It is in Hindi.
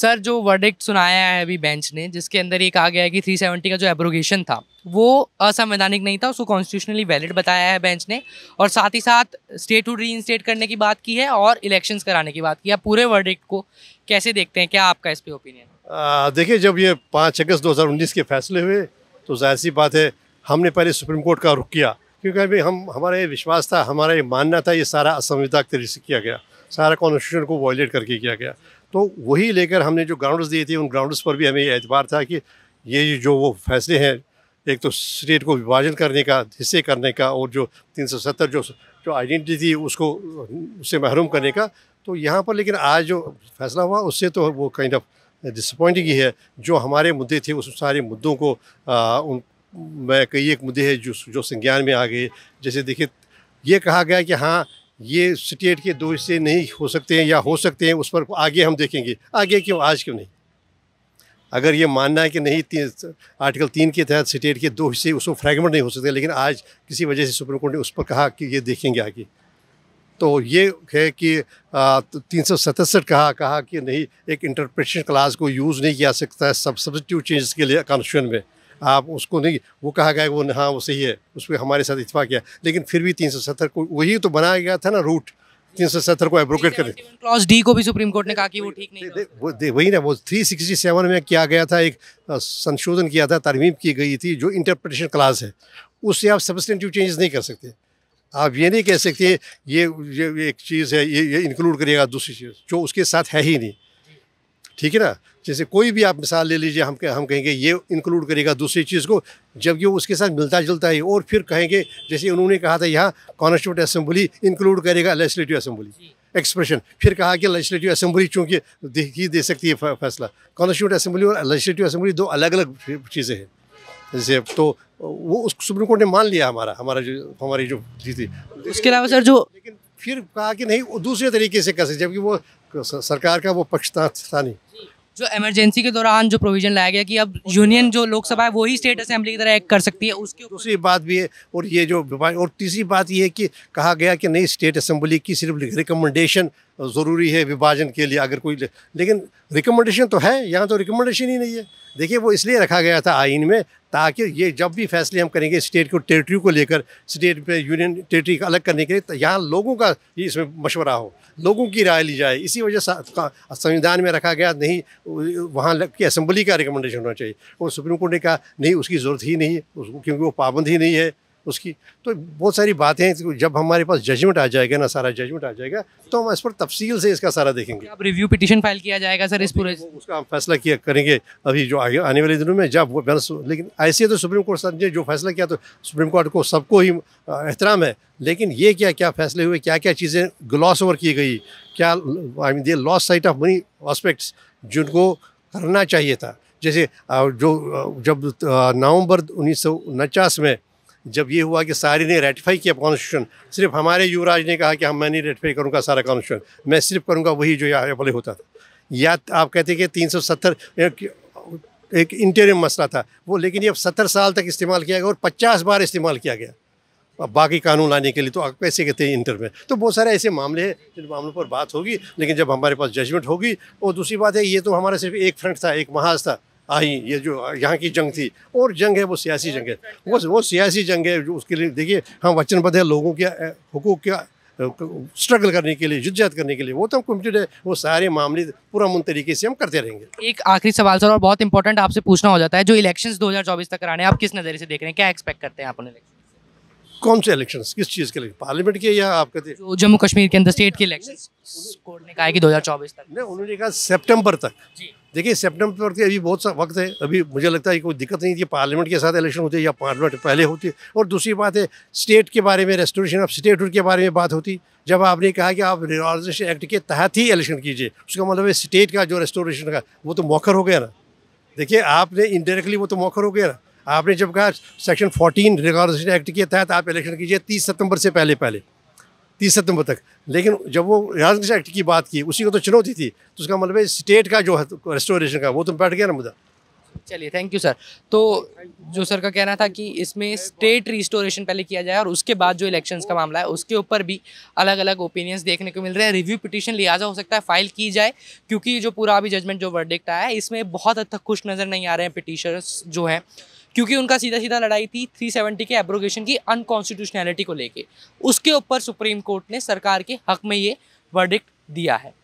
सर जो वर्डिक्ट सुनाया है अभी बेंच ने जिसके अंदर ये कहा गया है कि 370 का जो एब्रोगेशन था वो असंवैधानिक नहीं था उसको कॉन्स्टिट्यूशनली वैलिड बताया है बेंच ने और साथ ही साथ स्टेटहुड री इंस्टेट करने की बात की है और इलेक्शंस कराने की बात की है पूरे वर्डिक्ट को कैसे देखते हैं क्या आपका इस पर ओपिनियन देखिए जब ये पाँच अगस्त दो के फैसले हुए तो जाहिर सी बात है हमने पहले सुप्रीम कोर्ट का रुख किया क्योंकि अभी हम हमारा ये विश्वास था हमारा ये मानना था ये सारा असंविधा तरीके से किया गया सारा कॉन्स्टिट्यूशन को वॉयलेट करके किया गया तो वही लेकर हमने जो ग्राउंड्स दिए थे उन ग्राउंड्स पर भी हमें एतबार था कि ये जो वो फैसले हैं एक तो स्टेट को विभाजन करने का हिस्से करने का और जो 370 जो जो आइडेंटिटी थी उसको उससे महरूम करने का तो यहाँ पर लेकिन आज जो फैसला हुआ उससे तो वो काइंड ऑफ डिसअपॉइंटिंग ही है जो हमारे मुद्दे थे उस सारे मुद्दों को आ, उन मैं कई एक मुद्दे हैं जो जो संज्ञान में आ गए जैसे देखिए ये कहा गया कि हाँ ये सिटी एट के दो हिस्से नहीं हो सकते हैं या हो सकते हैं उस पर आगे हम देखेंगे आगे क्यों आज क्यों नहीं अगर ये मानना है कि नहीं ती, आर्टिकल तीन के तहत सिटी एट के दो हिस्से उसमें फ्रैगमेंट नहीं हो सकते लेकिन आज किसी वजह से सुप्रीम कोर्ट ने उस पर कहा कि ये देखेंगे आगे तो ये है कि तीन सौ सतसठ कहा कहा कि नहीं एक इंटरप्रिटेशन क्लास को यूज़ नहीं किया सकता है सब सब्सिट्यूट चेंजेस के लिए कॉन्स्टिट्यूशन में आप उसको नहीं वो कहा गया वो हाँ वो सही है उस पर हमारे साथ इतफा किया लेकिन फिर भी तीन सौ सत्तर को वही तो बनाया गया था ना रूट तीन सौ सत्तर को एब्रोकेट करें क्लॉज डी को भी सुप्रीम कोर्ट ने कहा कि वो ठीक नहीं दे, दे, वही ना वो थ्री सिक्सटी सेवन में किया गया था एक संशोधन किया था तरमीम की गई थी जो इंटरप्रटेशन क्लास है उससे आप सबस्टेंटिव चेंज नहीं कर सकते आप ये नहीं कह सकते ये ये, ये एक चीज़ है ये ये इंक्लूड करिएगा दूसरी चीज़ जो उसके साथ है ही नहीं ठीक है ना जैसे कोई भी आप मिसाल ले लीजिए हम हम कहेंगे ये इंक्लूड करेगा दूसरी चीज़ को जब ये उसके साथ मिलता जुलता है और फिर कहेंगे जैसे उन्होंने कहा था यहाँ कॉन्स्टिट्यूट असम्बली इंक्लूड करेगा लेजिस्टिव असम्बली एक्सप्रेशन फिर कहा कि लेजिस्टिव असम्बली चूँकि ही दे सकती है फैसला कॉन्स्टिट्यूट असम्बली और लेजिस्टिव असम्बली दो अलग अलग चीज़ें हैं जैसे तो वो उस सुप्रीम कोर्ट ने मान लिया हमारा हमारा जो हमारी जो जीती उसके अलावा सर जो लेकिन फिर कहा कि नहीं वो दूसरे तरीके से कर सकते जबकि वो सरकार का वो नहीं जो इमरजेंसी के दौरान जो प्रोविजन लाया गया कि अब यूनियन जो लोकसभा है वही स्टेट असेंबली की तरह एक्ट कर सकती है उसकी दूसरी बात भी है और ये जो और तीसरी बात ये है कि कहा गया कि नहीं स्टेट असेंबली की सिर्फ रिकमेंडेशन ज़रूरी है विभाजन के लिए अगर कोई ले, लेकिन रिकमेंडेशन तो है यहाँ तो रिकमेंडेशन ही नहीं है देखिए वो इसलिए रखा गया था आइन में ताकि ये जब भी फैसले हम करेंगे स्टेट को टेरिटरी को लेकर स्टेट में यूनियन टेरिटरी का अलग करने के लिए तो यहाँ लोगों का ये इसमें मशवरा हो लोगों की राय ली जाए इसी वजह से संविधान में रखा गया नहीं वहाँ की असम्बली का रिकमेंडेशन होना चाहिए और सुप्रीम कोर्ट ने कहा नहीं उसकी ज़रूरत ही नहीं है उसको क्योंकि वो पाबंद ही नहीं है उसकी तो बहुत सारी बातें तो जब हमारे पास जजमेंट आ जाएगा ना सारा जजमेंट आ जाएगा तो हम इस पर तफसील से इसका सारा देखेंगे अब रिव्यू पिटिशन फाइल किया जाएगा सर इस पूरे उसका हम फैसला किया करेंगे अभी जो आगे आने वाले दिनों में जब वो लेकिन ऐसे तो सुप्रीम कोर्ट ने जो फैसला किया तो सुप्रीम कोर्ट को सबको ही एहतराम है लेकिन ये क्या क्या फैसले हुए क्या क्या चीज़ें ग्लॉस ओवर की गई क्या I mean they lost sight of money aspects जिनको करना चाहिए था जैसे जो जब नवंबर उन्नीस में जब ये हुआ कि सारी ने रेटिफाई किया कॉन्स्टिट्यूशन सिर्फ हमारे युवराज ने कहा कि हम मैं नहीं रेटिफाई करूँगा सारा कॉन्स्टिट्यूशन मैं सिर्फ करूँगा वही जो यहाँ पहले होता था या आप कहते कि तीन सौ सत्तर एक इंटेरियम मसला था वो लेकिन ये सत्तर साल तक इस्तेमाल किया गया और पचास बार इस्तेमाल किया गया अब बाकी कानून लाने के लिए तो आप कैसे कहते हैं इंटर में तो बहुत सारे ऐसे मामले हैं जिन मामलों पर बात होगी लेकिन जब हमारे पास जजमेंट होगी और दूसरी बात है ये तो हमारा सिर्फ एक फ्रंट था एक महाज था आई ये जो यहाँ की जंग थी और जंग है वो सियासी जंग है वो वो सियासी जंग है जो उसके लिए देखिए हम हाँ, वचनबद्ध है लोगों के हकूक के स्ट्रगल करने के लिए जुज्जहद करने के लिए वो तो हम कमिटेड है वो सारे मामले पूरा मुन तरीके से हम करते रहेंगे एक आखिरी सवाल सर और बहुत इंपॉर्टेंट आपसे पूछना हो जाता है जो इलेक्शंस 2024 तक कराने आप किस नज़रिए से देख रहे हैं क्या एक्सपेक्ट करते हैं आप उन्हें कौन से इलेक्शन किस चीज़ के लिए पार्लियामेंट के या आपके हैं जम्मू कश्मीर के अंदर स्टेट के इलेक्शन कोर्ट ने कहा कि दो तक नहीं उन्होंने कहा सेप्टेम्बर तक जी देखिए सेप्टेम्बर के अभी बहुत सा वक्त है अभी मुझे लगता है कोई दिक्कत नहीं थी पार्लियामेंट के साथ इलेक्शन होते या पार्लियामेंट पहले होती और दूसरी बात है स्टेट के बारे में रेस्टोरेशन ऑफ स्टेट के बारे में बात होती जब आपने कहा कि आप रिजर्वेशन एक्ट के तहत ही इलेक्शन कीजिए उसका मतलब है स्टेट का जो रेस्टोरेशन का वो तो मौखर हो गया ना देखिए आपने इनडायरेक्टली वो तो मौखर हो गया ना आपने जब कहा सेक्शन फोर्टीन रिजर्वेशन एक्ट के तहत आप इलेक्शन कीजिए तीस सितंबर से पहले पहले तीस सितंबर तक लेकिन जब वो राजनीति एक्ट की बात की उसी को तो चुनौती थी तो उसका मतलब स्टेट का जो है रेस्टोरेशन का वो तो बैठ गया ना मुद्दा चलिए थैंक यू सर तो जो सर का कहना था कि इसमें स्टेट रिस्टोरेशन पहले किया जाए और उसके बाद जो इलेक्शंस का मामला है उसके ऊपर भी अलग अलग ओपिनियंस देखने को मिल रहे हैं रिव्यू पिटिशन लिहाजा हो सकता है फाइल की जाए क्योंकि जो पूरा अभी जजमेंट जो वर्डिक्ट आया है इसमें बहुत हद तक खुश नज़र नहीं आ रहे हैं पिटिशर्स जो हैं क्योंकि उनका सीधा सीधा लड़ाई थी 370 के एब्रोगेशन की अनकॉन्स्टिट्यूशनैलिटी को लेके उसके ऊपर सुप्रीम कोर्ट ने सरकार के हक में ये वर्डिक्ट दिया है